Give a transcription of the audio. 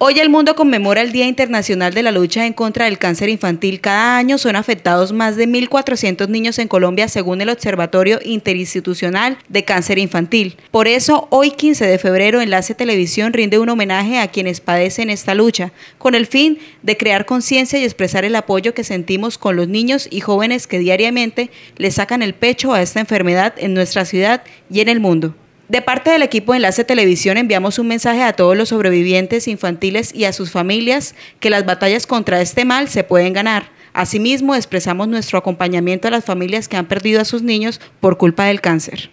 Hoy el mundo conmemora el Día Internacional de la Lucha en contra del Cáncer Infantil. Cada año son afectados más de 1.400 niños en Colombia según el Observatorio Interinstitucional de Cáncer Infantil. Por eso, hoy 15 de febrero, Enlace Televisión rinde un homenaje a quienes padecen esta lucha, con el fin de crear conciencia y expresar el apoyo que sentimos con los niños y jóvenes que diariamente le sacan el pecho a esta enfermedad en nuestra ciudad y en el mundo. De parte del equipo Enlace Televisión enviamos un mensaje a todos los sobrevivientes infantiles y a sus familias que las batallas contra este mal se pueden ganar. Asimismo, expresamos nuestro acompañamiento a las familias que han perdido a sus niños por culpa del cáncer.